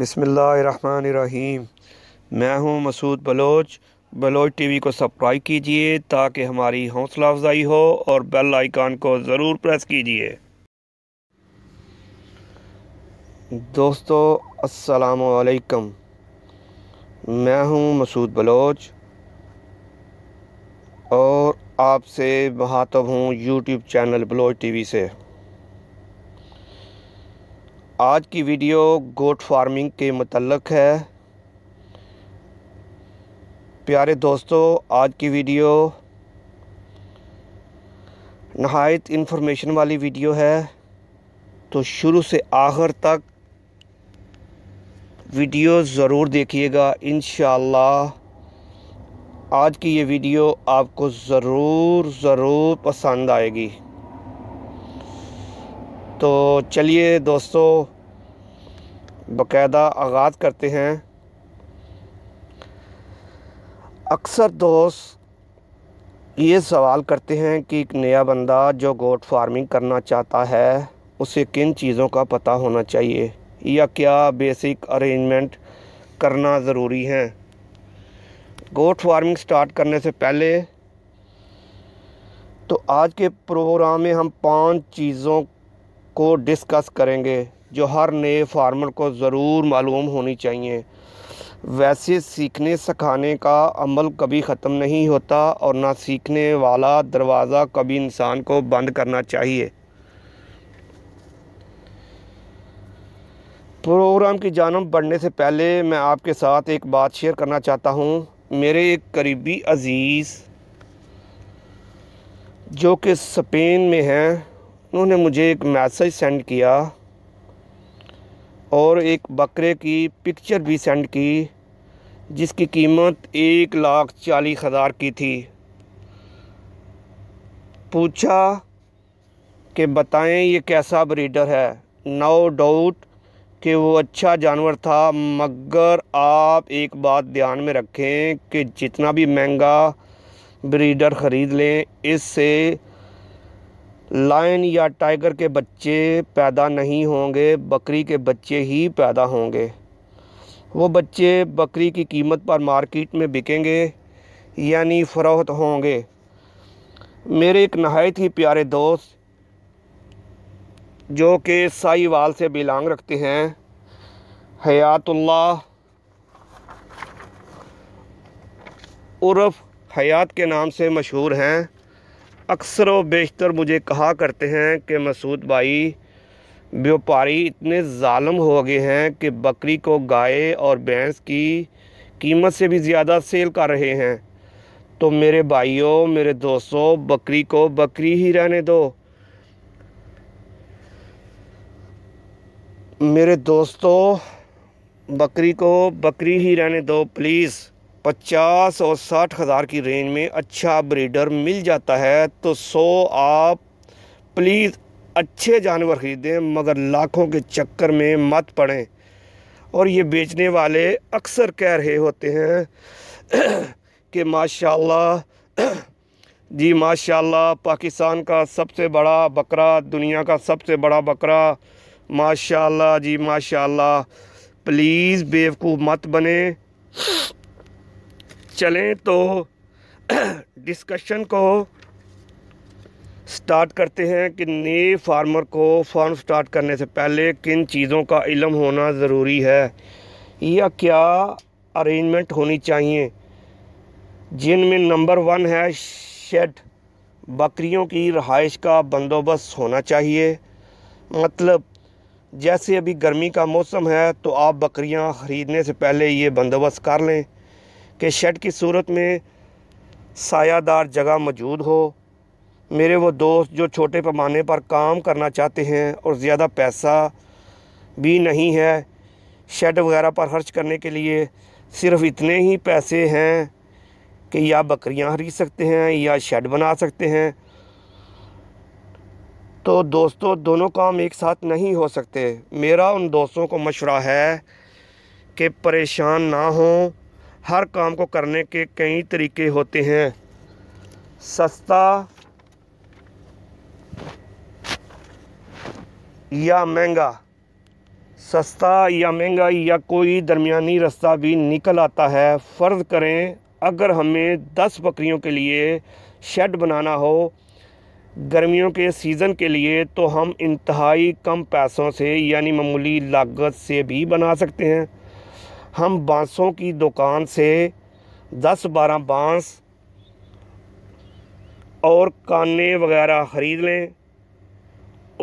बिसमीम मैं हूं मसूद बलोच बलोच टीवी को सब्सक्राइब कीजिए ताकि हमारी हौसला अफजाई हो और बेल आइकान को ज़रूर प्रेस कीजिए दोस्तों अस्सलाम वालेकुम मैं हूं मसूद बलोच और आपसे बहातब हूं यूट्यूब चैनल बलोच टीवी से आज की वीडियो गोट फार्मिंग के मतलब है प्यारे दोस्तों आज की वीडियो नहायत इन्फॉर्मेशन वाली वीडियो है तो शुरू से आखिर तक वीडियो ज़रूर देखिएगा इन आज की ये वीडियो आपको ज़रूर ज़रूर पसंद आएगी तो चलिए दोस्तों बकायदा आगाज़ करते हैं अक्सर दोस्त ये सवाल करते हैं कि एक नया बंदा जो गोट फार्मिंग करना चाहता है उसे किन चीज़ों का पता होना चाहिए या क्या बेसिक अरेंजमेंट करना ज़रूरी है गोट फार्मिंग स्टार्ट करने से पहले तो आज के प्रोग्राम में हम पांच चीज़ों को डिस्कस करेंगे जो हर नए फार्मर को ज़रूर मालूम होनी चाहिए वैसे सीखने सिखाने का अमल कभी ख़त्म नहीं होता और ना सीखने वाला दरवाज़ा कभी इंसान को बंद करना चाहिए प्रोग्राम की जानब बढ़ने से पहले मैं आपके साथ एक बात शेयर करना चाहता हूँ मेरे एक करीबी अज़ीज़ जो कि स्पेन में हैं उन्होंने मुझे एक मैसेज सेंड किया और एक बकरे की पिक्चर भी सेंड की जिसकी कीमत एक लाख चालीस हज़ार की थी पूछा कि बताएं ये कैसा ब्रीडर है नो डाउट कि वो अच्छा जानवर था मगर आप एक बात ध्यान में रखें कि जितना भी महंगा ब्रीडर ख़रीद लें इससे लायन या टाइगर के बच्चे पैदा नहीं होंगे बकरी के बच्चे ही पैदा होंगे वो बच्चे बकरी की कीमत पर मार्केट में बिकेंगे यानी फरोहत होंगे मेरे एक नहायत ही प्यारे दोस्त जो कि साईवाल से बिलोंग रखते हैं हयातुल्लाह उर्फ हयात के नाम से मशहूर हैं अक्सर व बेशतर मुझे कहा करते हैं कि मसूद भाई व्यापारी इतने ालम हो गए हैं कि बकरी को गाय और भैंस की कीमत से भी ज़्यादा सेल कर रहे हैं तो मेरे भाइयों मेरे दोस्तों बकरी को बकरी ही रहने दो मेरे दोस्तों बकरी को बकरी ही रहने दो प्लीज़ पचास और साठ हज़ार की रेंज में अच्छा ब्रीडर मिल जाता है तो सो आप प्लीज़ अच्छे जानवर ख़रीदें मगर लाखों के चक्कर में मत पड़ें और ये बेचने वाले अक्सर कह रहे होते हैं कि माशाल्लाह जी माशाल्लाह पाकिस्तान का सबसे बड़ा बकरा दुनिया का सबसे बड़ा बकरा माशाल्लाह जी माशाल्लाह प्लीज़ बेवकूफ़ मत बने चलें तो डिस्कशन को स्टार्ट करते हैं कि नए फार्मर को फार्म स्टार्ट करने से पहले किन चीज़ों का इलम होना ज़रूरी है या क्या अरेंजमेंट होनी चाहिए जिनमें नंबर वन है शेड बकरियों की रहाइश का बंदोबस्त होना चाहिए मतलब जैसे अभी गर्मी का मौसम है तो आप बकरियां ख़रीदने से पहले ये बंदोबस्त कर लें कि शेड की सूरत में सायादार जगह मौजूद हो मेरे वो दोस्त जो छोटे पैमाने पर काम करना चाहते हैं और ज़्यादा पैसा भी नहीं है शेड वगैरह पर खर्च करने के लिए सिर्फ इतने ही पैसे हैं कि या बकरियां खरीद सकते हैं या शेड बना सकते हैं तो दोस्तों दोनों काम एक साथ नहीं हो सकते मेरा उन दोस्तों को मशवरा है कि परेशान ना हों हर काम को करने के कई तरीके होते हैं सस्ता या महंगा सस्ता या महंगा या कोई दरमियानी रास्ता भी निकल आता है फ़र्ज़ करें अगर हमें दस बकरियों के लिए शेड बनाना हो गर्मियों के सीज़न के लिए तो हम इंतहाई कम पैसों से यानी मामूली लागत से भी बना सकते हैं हम बांसों की दुकान से दस बारह बांस और काने वगैरह ख़रीद लें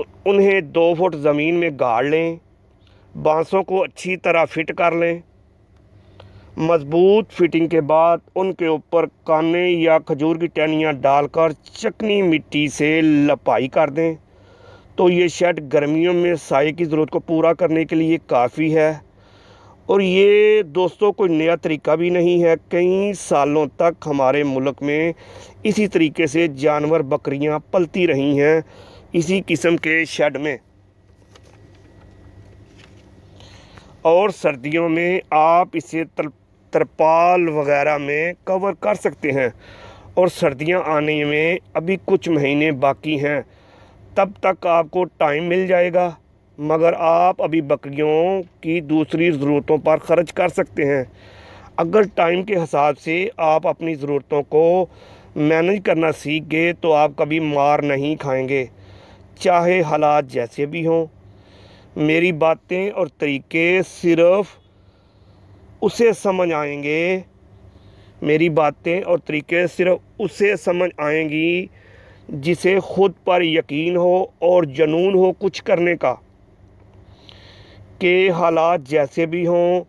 उन्हें दो फुट ज़मीन में गाड़ लें बांसों को अच्छी तरह फिट कर लें मजबूत फिटिंग के बाद उनके ऊपर काने या खजूर की टहनियाँ डालकर चकनी मिट्टी से लपाई कर दें तो ये शेड गर्मियों में साय की ज़रूरत को पूरा करने के लिए काफ़ी है और ये दोस्तों कोई नया तरीका भी नहीं है कई सालों तक हमारे मुल्क में इसी तरीके से जानवर बकरियां पलती रही हैं इसी किस्म के शेड में और सर्दियों में आप इसे तरपाल वगैरह में कवर कर सकते हैं और सर्दियां आने में अभी कुछ महीने बाकी हैं तब तक आपको टाइम मिल जाएगा मगर आप अभी बकरियों की दूसरी ज़रूरतों पर खर्च कर सकते हैं अगर टाइम के हिसाब से आप अपनी ज़रूरतों को मैनेज करना सीख गए तो आप कभी मार नहीं खाएंगे चाहे हालात जैसे भी हों मेरी बातें और तरीके सिर्फ उसे समझ आएंगे मेरी बातें और तरीके सिर्फ उसे समझ आएंगी जिसे ख़ुद पर यकीन हो और जनून हो कुछ करने का के हालात जैसे भी हों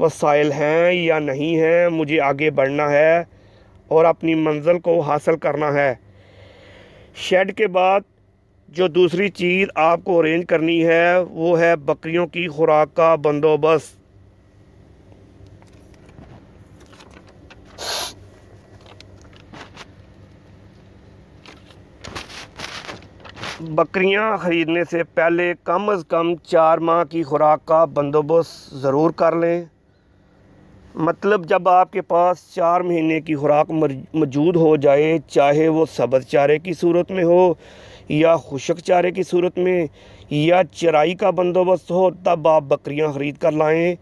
वसाइल हैं या नहीं हैं मुझे आगे बढ़ना है और अपनी मंजिल को हासिल करना है शेड के बाद जो दूसरी चीज़ आपको अरेंज करनी है वो है बकरियों की खुराक का बंदोबस्त बकरियां ख़रीदने से पहले कम अज़ कम चार माह की खुराक का बंदोबस्त ज़रूर कर लें मतलब जब आपके पास चार महीने की खुराक मौजूद हो जाए चाहे वो सब्ज़ चारे की सूरत में हो या खुशक चारे की सूरत में या चराई का बंदोबस्त हो तब आप बकरियां ख़रीद कर लाएं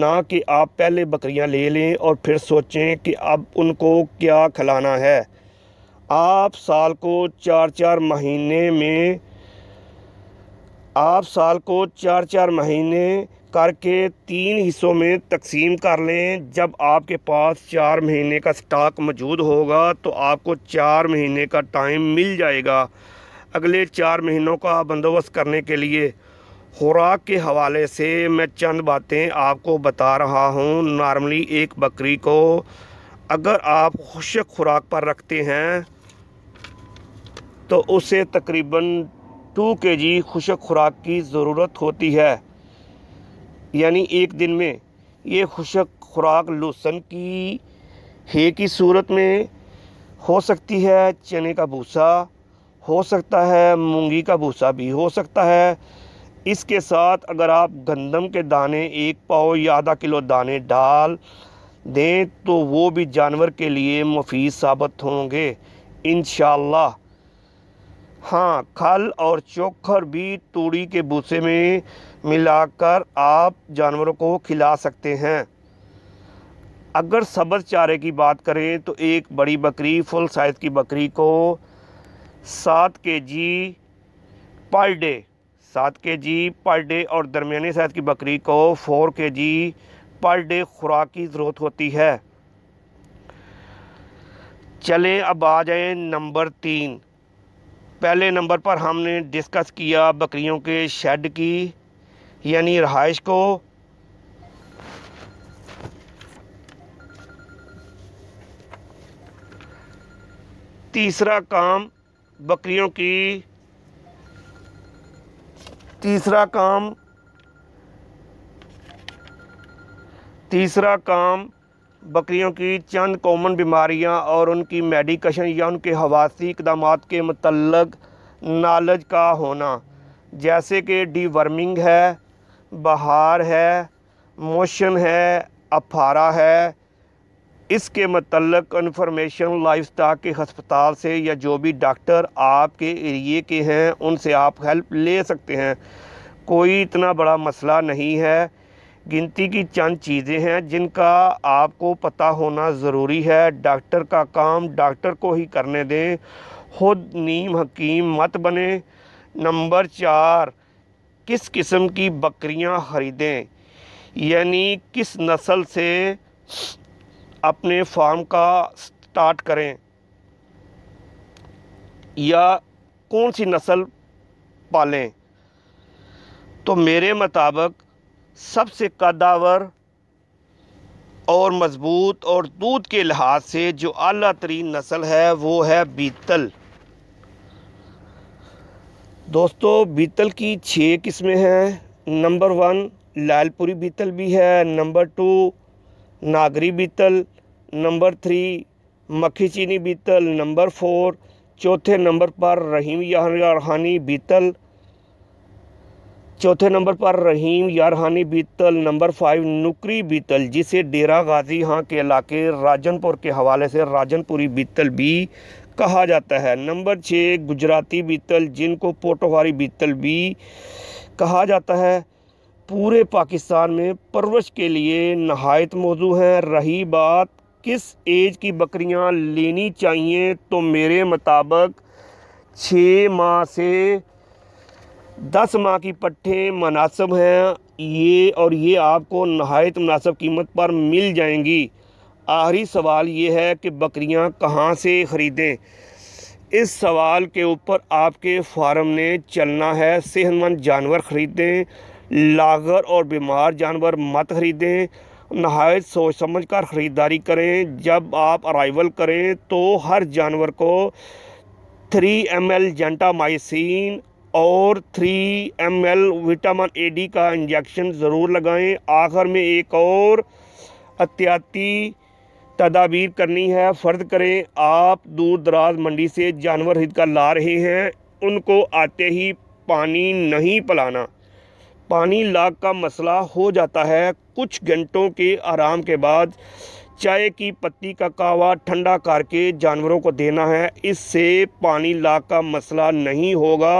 ना कि आप पहले बकरियां ले लें और फिर सोचें कि अब उनको क्या खिलाना है आप साल को चार चार महीने में आप साल को चार चार महीने करके तीन हिस्सों में तकसीम कर लें जब आपके पास चार महीने का स्टॉक मौजूद होगा तो आपको चार महीने का टाइम मिल जाएगा अगले चार महीनों का बंदोबस्त करने के लिए खुराक के हवाले से मैं चंद बातें आपको बता रहा हूँ नॉर्मली एक बकरी को अगर आप खुशक खुराक पर रखते हैं तो उसे तकरीबन टू के जी खुशक खुराक की ज़रूरत होती है यानी एक दिन में ये खुशक खुराक लहसुन की हे की सूरत में हो सकती है चने का भूसा हो सकता है मूंगी का भूसा भी हो सकता है इसके साथ अगर आप गंदम के दाने एक पाव या आधा किलो दाने डाल दें तो वो भी जानवर के लिए मुफीद साबित होंगे इन हाँ खल और चोखर भी तूड़ी के भूसे में मिलाकर आप जानवरों को खिला सकते हैं अगर सब्ज़ चारे की बात करें तो एक बड़ी बकरी फुल साइज़ की बकरी को सात के जी पर डे सात के जी पर डे और दरमिया साइज़ की बकरी को फोर के जी पर डे खुराक की ज़रूरत होती है चलें अब आ जाएं नंबर तीन पहले नंबर पर हमने डिस्कस किया बकरियों के शेड की यानी रहाइश को तीसरा काम बकरियों की तीसरा काम तीसरा काम बकरियों की चंद कॉमन बीमारियां और उनकी मेडिकेशन या उनके हवासी इकदाम के मतलब नॉलेज का होना जैसे कि डीवर्मिंग है बहार है मोशन है अफारा है इसके मतलब इन्फॉर्मेशन लाइफ स्टाक के हस्पताल से या जो भी डॉक्टर आपके एरिए के हैं उनसे आप हेल्प ले सकते हैं कोई इतना बड़ा मसला नहीं है गिनती की चंद चीज़ें हैं जिनका आपको पता होना ज़रूरी है डॉक्टर का काम डॉक्टर को ही करने दें खुद नीम हकीम मत बने नंबर चार किस किस्म की बकरियां ख़रीदें यानी किस नस्ल से अपने फार्म का स्टार्ट करें या कौन सी नस्ल पालें तो मेरे मुताबिक सबसे कदावर और मज़बूत और दूध के लिहाज से जो अली तरीन नस्ल है वो है बीतल दोस्तों बीतल की छः किस्में हैं नंबर वन लालपुरी बीतल भी है नंबर टू नागरी बीतल नंबर थ्री मक्खी चीनी बीतल नंबर फोर चौथे नंबर पर रहीम रहानी बीतल चौथे नंबर पर रहीम यारहानी बीतल नंबर फाइव नुकरी बीतल जिसे डेरा गाजी हाँ के इलाके राजनपुर के हवाले से राजनपुरी बीतल भी कहा जाता है नंबर छः गुजराती बीतल जिनको पोटोहारी बीतल भी कहा जाता है पूरे पाकिस्तान में परवरिश के लिए नहायत मौजू हैं रही बात किस एज की बकरियां लेनी चाहिए तो मेरे मुताबिक छः माह से दस माह की पट्टे मुनासब हैं ये और ये आपको नहायत मुनासब कीमत पर मिल जाएंगी आखिरी सवाल ये है कि बकरियां कहाँ से ख़रीदें इस सवाल के ऊपर आपके फार्म ने चलना है सेहतमंद जानवर ख़रीदें लागर और बीमार जानवर मत ख़रीदें नहायत सोच समझ कर ख़रीदारी करें जब आप अराइवल करें तो हर जानवर को थ्री एम एल जेंटामाइसिन और 3 M L vitamin A D का इंजेक्शन ज़रूर लगाएं आखिर में एक और एहतियाती तदाबीर करनी है फ़र्द करें आप दूर दराज मंडी से जानवर खरीद कर ला रहे हैं उनको आते ही पानी नहीं पिलाना पानी लाग का मसला हो जाता है कुछ घंटों के आराम के बाद चाय की पत्ती का कावा ठंडा करके जानवरों को देना है इससे पानी ला का मसला नहीं होगा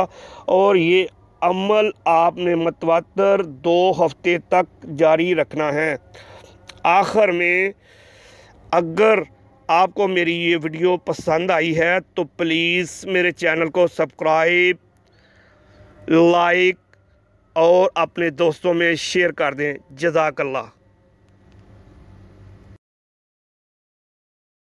और ये अमल आपने मतवातर दो हफ्ते तक जारी रखना है आखिर में अगर आपको मेरी ये वीडियो पसंद आई है तो प्लीज़ मेरे चैनल को सब्सक्राइब लाइक और अपने दोस्तों में शेयर कर दें जजाकल्ला